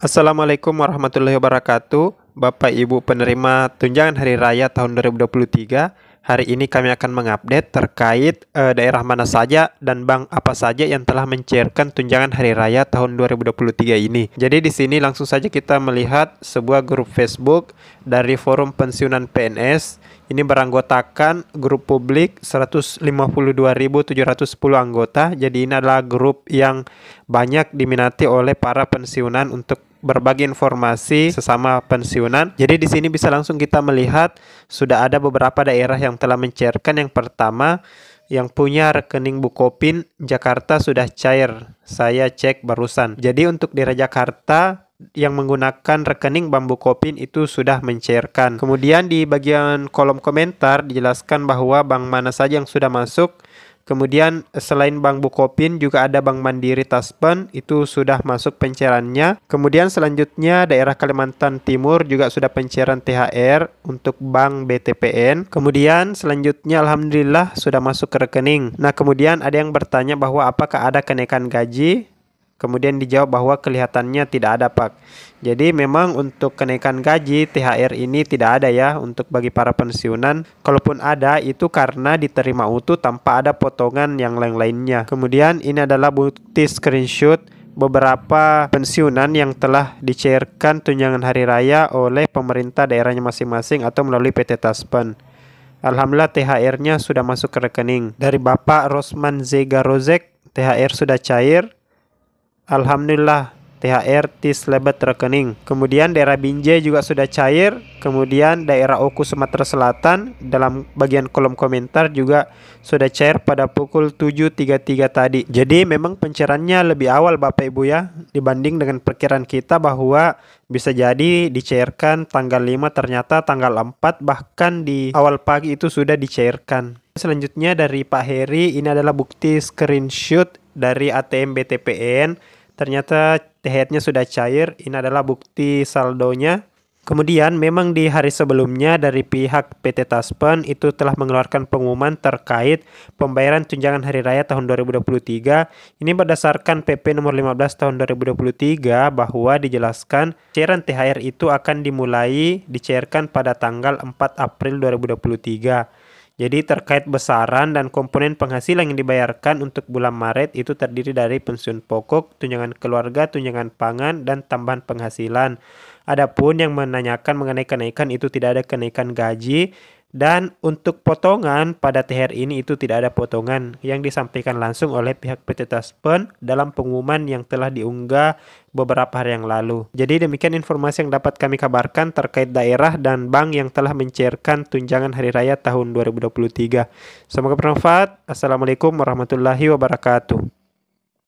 Assalamualaikum warahmatullahi wabarakatuh Bapak Ibu penerima tunjangan hari raya tahun 2023 Hari ini kami akan mengupdate terkait e, daerah mana saja dan bank apa saja yang telah mencairkan tunjangan hari raya tahun 2023 ini. Jadi di sini langsung saja kita melihat sebuah grup Facebook dari Forum Pensiunan PNS. Ini beranggotakan grup publik 152.710 anggota. Jadi ini adalah grup yang banyak diminati oleh para pensiunan untuk berbagi informasi sesama pensiunan. Jadi di sini bisa langsung kita melihat sudah ada beberapa daerah yang telah mencairkan. Yang pertama yang punya rekening Bukopin Jakarta sudah cair. Saya cek barusan. Jadi untuk di Jakarta yang menggunakan rekening Bambu Kopin itu sudah mencairkan. Kemudian di bagian kolom komentar dijelaskan bahwa bank mana saja yang sudah masuk Kemudian selain Bank Bukopin juga ada Bank Mandiri Taspen itu sudah masuk pencairannya. Kemudian selanjutnya daerah Kalimantan Timur juga sudah pencairan THR untuk Bank BTPN. Kemudian selanjutnya alhamdulillah sudah masuk ke rekening. Nah, kemudian ada yang bertanya bahwa apakah ada kenaikan gaji? Kemudian dijawab bahwa kelihatannya tidak ada Pak. Jadi memang untuk kenaikan gaji THR ini tidak ada ya untuk bagi para pensiunan. Kalaupun ada itu karena diterima utuh tanpa ada potongan yang lain-lainnya. Kemudian ini adalah bukti screenshot beberapa pensiunan yang telah dicairkan tunjangan hari raya oleh pemerintah daerahnya masing-masing atau melalui PT Taspen. Alhamdulillah THR-nya sudah masuk ke rekening. Dari Bapak Rosman Zega Rozek, THR sudah cair, Alhamdulillah THR TIS lebet rekening. Kemudian daerah Binjai juga sudah cair, kemudian daerah Oku Sumatera Selatan dalam bagian kolom komentar juga sudah cair pada pukul 7.33 tadi. Jadi memang pencairannya lebih awal Bapak Ibu ya dibanding dengan perkiraan kita bahwa bisa jadi dicairkan tanggal 5 ternyata tanggal 4 bahkan di awal pagi itu sudah dicairkan. Selanjutnya dari Pak Heri ini adalah bukti screenshot dari ATM BTPN Ternyata headnya sudah cair. Ini adalah bukti saldonya. Kemudian memang di hari sebelumnya dari pihak PT Taspen itu telah mengeluarkan pengumuman terkait pembayaran tunjangan hari raya tahun 2023. Ini berdasarkan PP nomor 15 tahun 2023 bahwa dijelaskan cairan THR itu akan dimulai dicairkan pada tanggal 4 April 2023. Jadi terkait besaran dan komponen penghasilan yang dibayarkan untuk bulan Maret itu terdiri dari pensiun pokok, tunjangan keluarga, tunjangan pangan, dan tambahan penghasilan. Adapun yang menanyakan mengenai kenaikan itu tidak ada kenaikan gaji, dan untuk potongan pada THR ini itu tidak ada potongan yang disampaikan langsung oleh pihak PT Taspen dalam pengumuman yang telah diunggah beberapa hari yang lalu. Jadi demikian informasi yang dapat kami kabarkan terkait daerah dan bank yang telah mencairkan tunjangan hari raya tahun 2023. Semoga bermanfaat. Assalamualaikum warahmatullahi wabarakatuh.